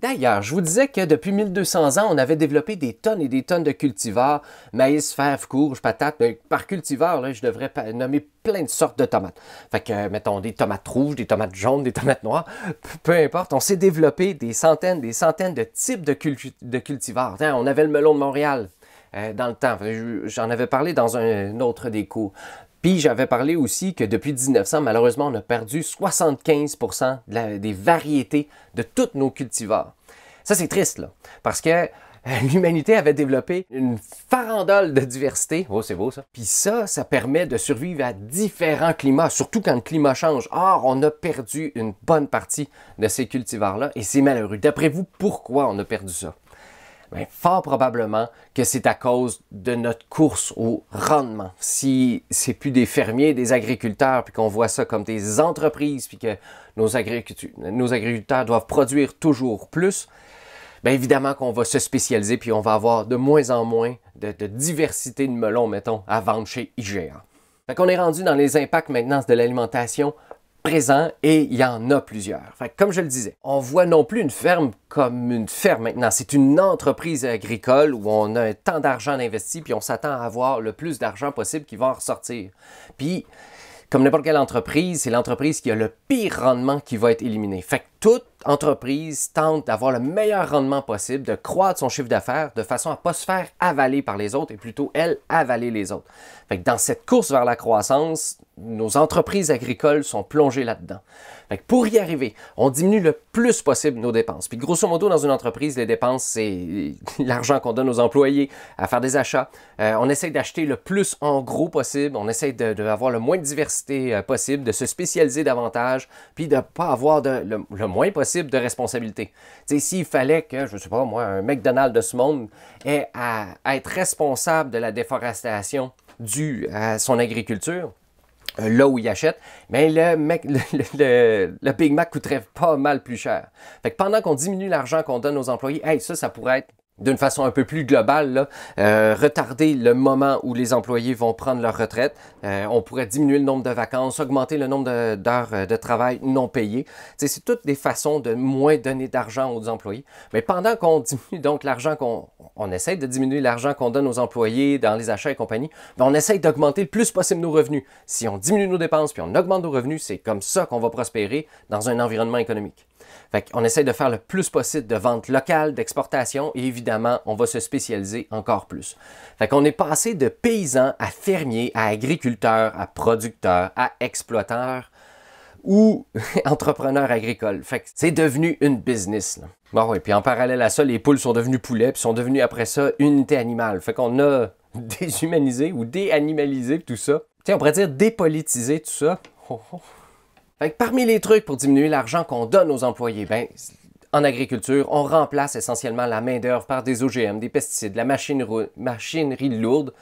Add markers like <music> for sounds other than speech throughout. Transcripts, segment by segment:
D'ailleurs, je vous disais que depuis 1200 ans, on avait développé des tonnes et des tonnes de cultivars, maïs, fèves, courges, patates. Ben, par cultivar, je devrais nommer plein de sortes de tomates. Fait que, mettons, des tomates rouges, des tomates jaunes, des tomates noires, peu importe. On s'est développé des centaines, des centaines de types de, de cultivars. on avait le melon de Montréal, euh, dans le temps. J'en avais parlé dans un autre des cours. Puis j'avais parlé aussi que depuis 1900, malheureusement, on a perdu 75% des variétés de tous nos cultivars. Ça, c'est triste, là, parce que euh, <laughs> l'humanité avait développé une farandole de diversité. Oh, c'est beau ça. Puis ça, ça permet de survivre à différents climats, surtout quand le climat change. Or, on a perdu une bonne partie de ces cultivars-là et c'est malheureux. D'après vous, pourquoi on a perdu ça? Ben, fort probablement que c'est à cause de notre course au rendement. Si c'est plus des fermiers, des agriculteurs, puis qu'on voit ça comme des entreprises, puis que nos, agriculteurs, doivent produire toujours plus, bien évidemment qu'on va se spécialiser, puis on va avoir de moins en moins de, diversité de melons, mettons, à vendre chez IGA. Donc qu'on est rendu dans les impacts maintenant de l'alimentation présent et il y en a plusieurs. comme je le disais, on voit non plus une ferme comme une ferme maintenant, c'est une entreprise agricole où on a tant d'argent investi puis on s'attend à avoir le plus d'argent possible qui va en ressortir. Puis comme n'importe quelle entreprise, c'est l'entreprise qui a le pire rendement qui va être éliminée. Fait que entreprise tente d'avoir le meilleur rendement possible, de croître son chiffre d'affaires de façon à ne pas se faire avaler par les autres et plutôt, elle, avaler les autres. dans cette course vers la croissance, nos entreprises agricoles sont plongées là-dedans. pour y arriver, on diminue le plus possible nos dépenses. Puis grosso modo, dans une entreprise, les dépenses, c'est <laughs> l'argent qu'on donne aux employés à faire des achats. Euh, on essaye d'acheter le plus en gros possible. On essaye d'avoir de, avoir le moins de diversité euh, possible, de se spécialiser davantage, puis de ne pas avoir de, le moins possible de responsabilité. S'il fallait que, je ne sais pas moi, un McDonald's de ce monde ait à, être responsable de la déforestation due à son agriculture, euh, là où il achète, mais ben, le, mec, <laughs> le, Big Mac coûterait pas mal plus cher. pendant qu'on diminue l'argent qu'on donne aux employés, ça, ça pourrait être d'une façon un peu plus globale, euh, retarder le moment où les employés vont prendre leur retraite. Euh, on pourrait diminuer le nombre de vacances, augmenter le nombre d'heures euh, de, travail non payées. C'est toutes des façons de moins donner d'argent aux employés. Mais pendant qu'on <laughs> diminue donc l'argent qu'on... On essaie de diminuer l'argent qu'on donne aux employés dans les achats et compagnie, ben, on essaie d'augmenter le plus possible nos revenus. Si on diminue nos dépenses puis on augmente nos revenus, c'est comme ça qu'on va prospérer dans un environnement économique. Fait on essaie de faire le plus possible de ventes locales, d'exportation et évidemment on va se spécialiser encore plus. Fait qu'on est passé de paysan à fermier, à agriculteur, à producteur, à exploiteur ou <laughs> entrepreneur agricole. Fait que c'est devenu une business. Là. Bon, et puis en parallèle à ça, les poules sont devenues poulets, puis sont devenues après ça unité animale. Fait qu'on a <laughs> déshumanisé ou déanimalisé tout ça. Tiens, on pourrait dire dépolitisé tout ça. <laughs> Fait que parmi les trucs pour diminuer l'argent qu'on donne aux employés, ben, en agriculture, on remplace essentiellement la main-d'œuvre par des OGM, des pesticides, la machinerie lourde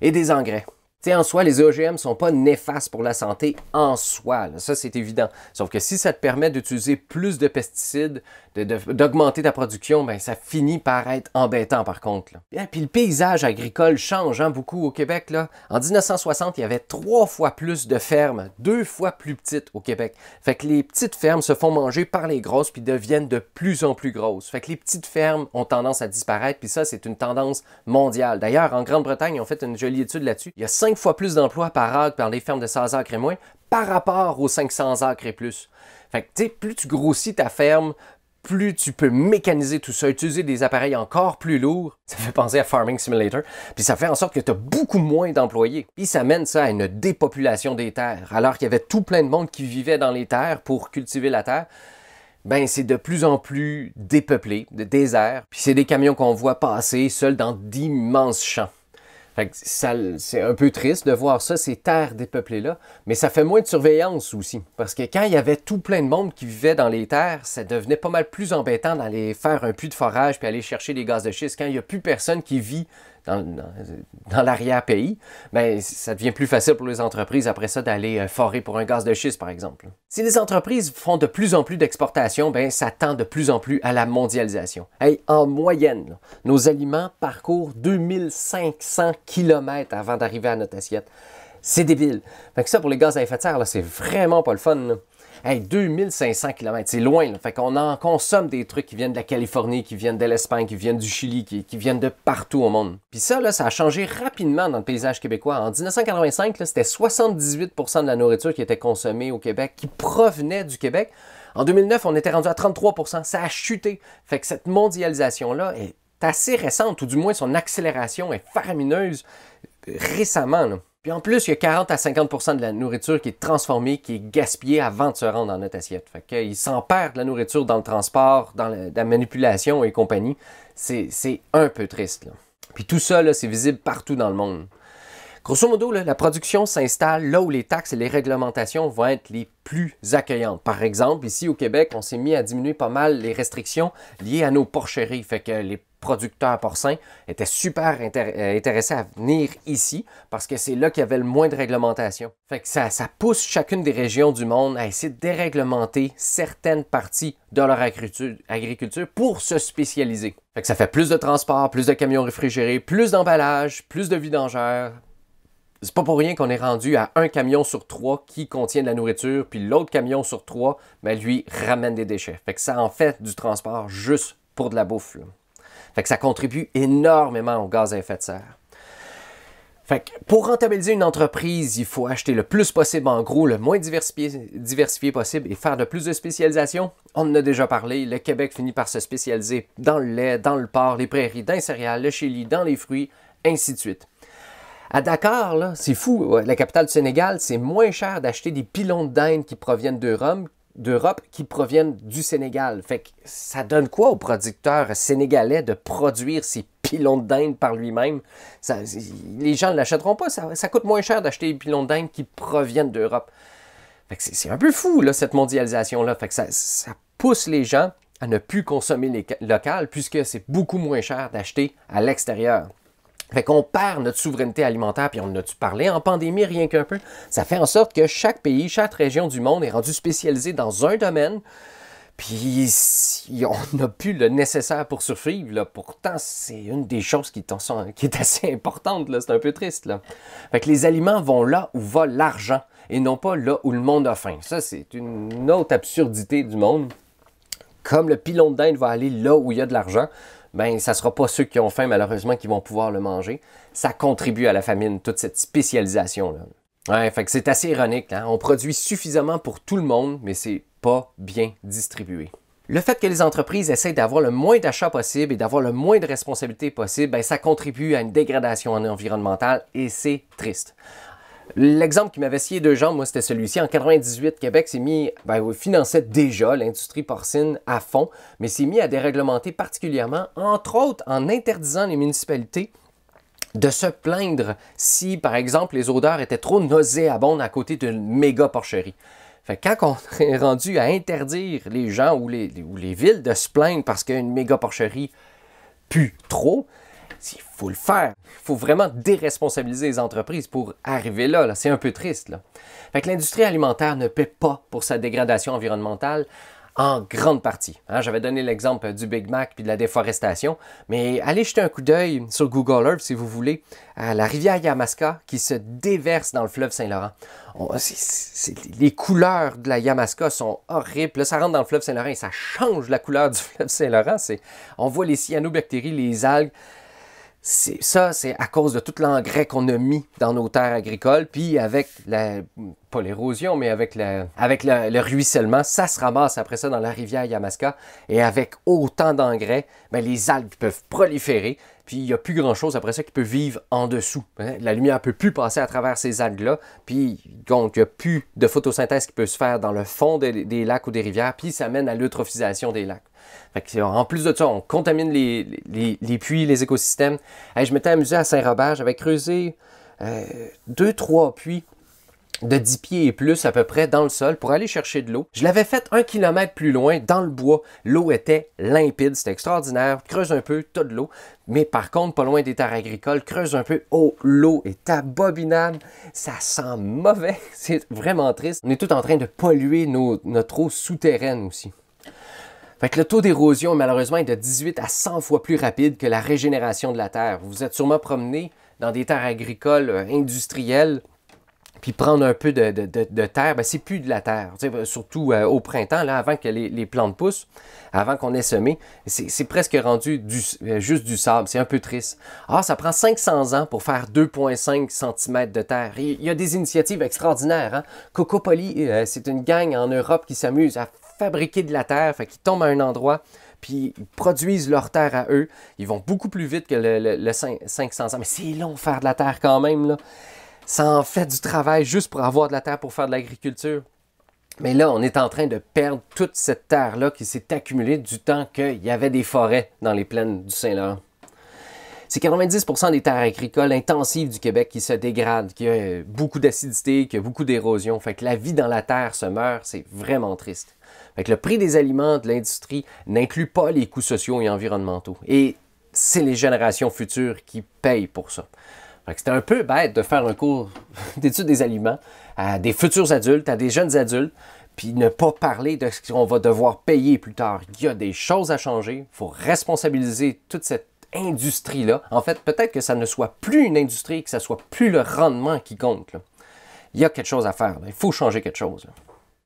et des engrais. en soi, les OGM sont pas néfastes pour la santé en soi. Ça, c'est évident. Sauf que si ça te permet d'utiliser plus de pesticides, d'augmenter ta production, ben, ça finit par être embêtant par contre. Et eh, puis le paysage agricole change hein, beaucoup au Québec. En 1960, il y avait trois fois plus de fermes, deux fois plus petites au Québec. Fait que les petites fermes se font manger par les grosses puis deviennent de plus en plus grosses. Fait que les petites fermes ont tendance à disparaître puis ça c'est une tendance mondiale. D'ailleurs, en Grande-Bretagne, ils ont fait une jolie étude là-dessus. Il y a cinq fois plus d'emplois par acre par les fermes de 100 acres et moins par rapport aux 500 acres et plus. Fait que, tu plus tu grossis ta ferme, plus tu peux mécaniser tout ça, utiliser des appareils encore plus lourds, ça fait penser à Farming Simulator, puis ça fait en sorte que tu as beaucoup moins d'employés. Puis ça mène ça à une dépopulation des terres. Alors qu'il y avait tout plein de monde qui vivait dans les terres pour cultiver la terre, ben c'est de plus en plus dépeuplé, de désert, puis c'est des camions qu'on voit passer seuls dans d'immenses champs. Fait c'est un peu triste de voir ça, ces terres dépeuplées-là, mais ça fait moins de surveillance aussi. Parce que quand il y avait tout plein de monde qui vivait dans les terres, ça devenait pas mal plus embêtant d'aller faire un puits de forage puis aller chercher des gaz de schiste. Quand il n'y a plus personne qui vit dans, l'arrière-pays, ben, ça devient plus facile pour les entreprises après ça d'aller euh, forer pour un gaz de schiste, par exemple. Si les entreprises font de plus en plus d'exportations, ben, ça tend de plus en plus à la mondialisation. Hey, en moyenne, nos aliments parcourent 2500 km avant d'arriver à notre assiette. C'est débile. Fait que ça, pour les gaz à effet de serre, c'est vraiment pas le fun. 2500 km, c'est loin. On Fait qu'on en consomme des trucs qui viennent de la Californie, qui viennent de l'Espagne, qui viennent du Chili, qui, viennent de partout au monde. Puis ça, là, ça a changé rapidement dans le paysage québécois. En 1985, c'était 78% de la nourriture qui était consommée au Québec, qui provenait du Québec. En 2009, on était rendu à 33%. Ça a chuté. Fait que cette mondialisation-là est assez récente, ou du moins son accélération est faramineuse euh, récemment. Puis en plus, il y a 40 à 50 de la nourriture qui est transformée, qui est gaspillée avant de se rendre dans notre assiette. Fait qu'ils euh, s'en perdent de la nourriture dans le transport, dans la, manipulation et compagnie. C'est un peu triste. Puis tout ça, c'est visible partout dans le monde. Grosso modo, la production s'installe là où les taxes et les réglementations vont être les plus accueillantes. Par exemple, ici au Québec, on s'est mis à diminuer pas mal les restrictions liées à nos porcheries. Fait que les producteurs porcins étaient super euh, intéressés à venir ici parce que c'est là qu'il y avait le moins de réglementation. Fait que ça, pousse chacune des régions du monde à essayer de déréglementer certaines parties de leur agriculture pour se spécialiser. que ça fait plus de transport, plus de camions réfrigérés, plus d'emballages, plus de vidangères, c'est pas pour rien qu'on est rendu à un camion sur trois qui contient de la nourriture, puis l'autre camion sur trois, ben, lui, ramène des déchets. Fait que ça en fait du transport juste pour de la bouffe. Fait que ça contribue énormément au gaz à effet de serre. Fait que pour rentabiliser une entreprise, il faut acheter le plus possible en gros, le moins diversifié, possible et faire de plus de spécialisation. On en a déjà parlé, le Québec finit par se spécialiser dans le lait, dans le porc, les prairies, dans les céréales, le Chili, dans les fruits, ainsi de suite. À Dakar, c'est fou, la capitale du Sénégal, c'est moins cher d'acheter des pilons de d'Inde qui proviennent de Rome d'Europe qui proviennent du Sénégal. Fait que ça donne quoi aux producteurs sénégalais de produire ces pilons de dinde par lui-même? Les gens ne l'achèteront pas. Ça, coûte moins cher d'acheter des pilons dinde qui proviennent d'Europe. Fait que c'est un peu fou, cette mondialisation-là. Fait ça, ça, pousse les gens à ne plus consommer les locales puisque c'est beaucoup moins cher d'acheter à l'extérieur. Fait qu'on perd notre souveraineté alimentaire, puis on en a-tu parlé en pandémie rien qu'un peu? Ça fait en sorte que chaque pays, chaque région du monde est rendu spécialisé dans un domaine, puis si on <laughs> n'a plus le nécessaire pour survivre. Pourtant, c'est une des choses qui, est assez importante, Là, c'est un peu triste. Fait que les aliments vont là où va l'argent, et non pas là où le monde a faim. Ça, c'est une autre absurdité du monde. Comme le pilon de dinde va aller là où il y a de l'argent, ben ça sera pas ceux qui ont faim malheureusement qui vont pouvoir le manger. Ça contribue à la famine toute cette spécialisation là. Ouais, fait c'est assez ironique. Hein. On produit suffisamment pour tout le monde, mais c'est pas bien distribué. Le fait que les entreprises essaient d'avoir le moins d'achats possible et d'avoir le moins de responsabilités possible, ben, ça contribue à une dégradation environnementale et c'est triste. L'exemple qui m'avait scié deux jambes, moi, c'était celui-ci. En 98, Québec s'est mis, ben, finançait déjà l'industrie porcine à fond, mais s'est mis à déréglementer particulièrement, entre autres en interdisant les municipalités de se plaindre si, par exemple, les odeurs étaient trop nauséabondes à côté d'une méga porcherie. quand on <laughs> est rendu à interdire les gens ou les, ou les villes de se plaindre parce qu'une méga porcherie pue trop, il faut le faire. Il faut vraiment déresponsabiliser les entreprises pour arriver là. C'est un peu triste. l'industrie alimentaire ne paie pas pour sa dégradation environnementale en grande partie. Hein. J'avais donné l'exemple du Big Mac puis de la déforestation, mais allez jeter un coup d'œil sur Google Earth si vous voulez à la rivière Yamaska qui se déverse dans le fleuve Saint-Laurent. Oh, les couleurs de la Yamaska sont horribles. Là, ça rentre dans le fleuve Saint-Laurent et ça change la couleur du <laughs> fleuve Saint-Laurent. On voit les cyanobactéries, les algues ça, c'est à cause de tout l'engrais qu'on a mis dans nos terres agricoles, puis avec la, pas l'érosion, mais avec, avec le ruissellement, ça se ramasse après ça dans la rivière Yamaska, et avec autant d'engrais, ben, les algues peuvent proliférer, puis il n'y a plus grand-chose après ça qui peut vivre en dessous. Hein? La lumière ne peut plus passer à travers ces algues-là, puis donc il n'y a plus de photosynthèse qui peut se faire dans le fond des, lacs ou des rivières, puis ça mène à l'eutrophisation des lacs. en plus de ça, on contamine les, puits, les écosystèmes. je m'étais amusé à Saint-Robert, j'avais creusé euh, deux, trois puits de 10 pieds et plus à peu près dans le sol pour aller chercher de l'eau. Je l'avais fait un kilomètre plus loin dans le bois. L'eau était limpide, c'était extraordinaire. Creuse un peu, t'as de l'eau. Mais par contre, pas loin des terres agricoles, creuse un peu. Oh, l'eau est abominable. Ça sent mauvais. <laughs> C'est vraiment triste. On est tout en train de polluer nos, notre eau souterraine aussi. Fait que le taux d'érosion, malheureusement, est de 18 à 100 fois plus rapide que la régénération de la terre. Vous vous êtes sûrement promené dans des terres agricoles euh, industrielles puis prendre un peu de, de, de, terre, ben, c'est plus de la terre. surtout euh, au printemps, là, avant que les, les plantes poussent, avant qu'on ait semé, c'est presque rendu du, euh, juste du sable. C'est un peu triste. Ah, ça prend 500 ans pour faire 2,5 cm de terre. Il y a des initiatives extraordinaires. Hein? Cocopoli, euh, c'est une gang en Europe qui s'amuse à fabriquer de la terre, fait qu'ils tombent à un endroit, puis ils produisent leur terre à eux. Ils vont beaucoup plus vite que le, 500 ans. Mais c'est long faire de la terre quand même, là ça en fait du travail juste pour avoir de la terre pour faire de l'agriculture. Mais là, on est en train de perdre toute cette terre-là qui s'est accumulée du temps qu'il y avait des forêts dans les plaines du Saint-Laurent. C'est 90% des terres agricoles intensives du Québec qui se dégradent, qui a beaucoup d'acidité, qui a beaucoup d'érosion. Fait que la vie dans la terre se meurt, c'est vraiment triste. Fait que le prix des aliments de l'industrie n'inclut pas les coûts sociaux et environnementaux. Et c'est les générations futures qui payent pour ça. C'était un peu bête de faire un cours <laughs> d'études des aliments à des futurs adultes, à des jeunes adultes, puis ne pas parler de ce qu'on va devoir payer plus tard. Il y a des choses à changer. Il faut responsabiliser toute cette industrie-là. En fait, peut-être que ça ne soit plus une industrie, que ça soit plus le rendement qui compte. Il y a quelque chose à faire. Il faut changer quelque chose.